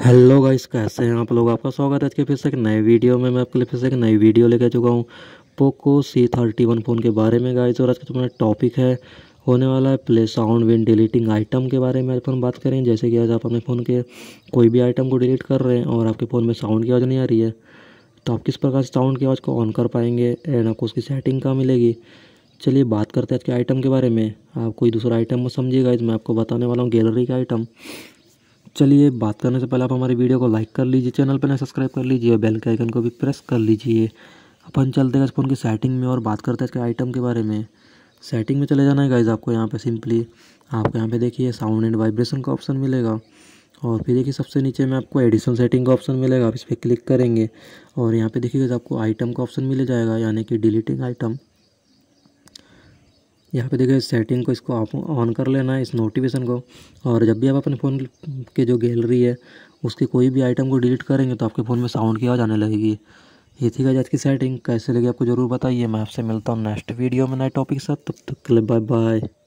hello guys कैसे हैं आप लोग आपका स्वागत है आज के फिर से एक नए वीडियो में मैं आपके लिए फिर से एक नई वीडियो लेकर चुका हूँ Poco C thirty one phone के बारे में गाइस और आज का तुम्हारा टॉपिक है होने वाला है play sound when deleting item के बारे में अपन बात करें जैसे कि आज आप अपने फ़ोन के कोई भी आइटम को डिलीट कर रहे हैं और आपके फ़ोन में साउंड की आवाज़ नहीं आ रही है तो आप किस प्रकार से साउंड की आवाज़ को ऑन कर पाएंगे एंड आपको उसकी सेटिंग कहाँ मिलेगी चलिए बात करते हैं आज के आइटम के बारे में आप कोई दूसरा आइटम मत समझिएगा मैं आपको बताने वाला हूँ गैलरी का आइटम चलिए बात करने से पहले आप हमारे वीडियो को लाइक कर लीजिए चैनल पर सब्सक्राइब कर लीजिए बेल के आइकन को भी प्रेस कर लीजिए अपन चलते हैं इस फ़ोन की सेटिंग में और बात करते हैं इसके आइटम के बारे में सेटिंग में चले जाना है गाइज आपको यहाँ पे सिंपली आपको यहाँ पे देखिए साउंड एंड वाइब्रेशन का ऑप्शन मिलेगा और फिर देखिए सबसे नीचे में आपको एडिशन सेटिंग का ऑप्शन मिलेगा आप इस पर क्लिक करेंगे और यहाँ पे देखिएगा आपको आइटम का ऑप्शन मिल जाएगा यानी कि डिलीटिंग आइटम यहाँ पे देखिए सेटिंग को इसको आप ऑन कर लेना है इस नोटिफिकेशन को और जब भी आप अपने फ़ोन के जो गैलरी है उसके कोई भी आइटम को डिलीट करेंगे तो आपके फ़ोन में साउंड की आवाज़ आने लगेगी ये थी आज की सेटिंग कैसे लगी आपको ज़रूर बताइए मैं आपसे मिलता हूँ नेक्स्ट वीडियो में नए टॉपिक के साथ तब तक के लिए बाय बाय